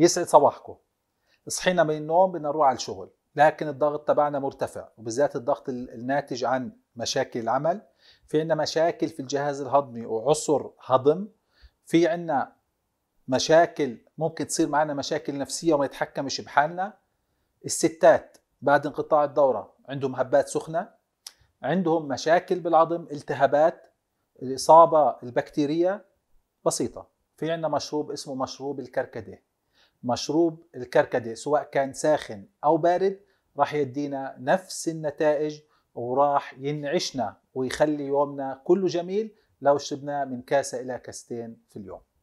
يسعد صباحكم صحينا من النوم بدنا نروح على الشغل لكن الضغط تبعنا مرتفع وبالذات الضغط الناتج عن مشاكل العمل في عندنا مشاكل في الجهاز الهضمي وعسر هضم في عندنا مشاكل ممكن تصير معنا مشاكل نفسيه وما نتحكمش بحالنا الستات بعد انقطاع الدوره عندهم هبات سخنه عندهم مشاكل بالعظم التهابات الاصابه البكتيريه بسيطه في عندنا مشروب اسمه مشروب الكركديه مشروب الكركديه سواء كان ساخن او بارد راح يدينا نفس النتائج وراح ينعشنا ويخلي يومنا كله جميل لو شربناه من كاسه الى كاستين في اليوم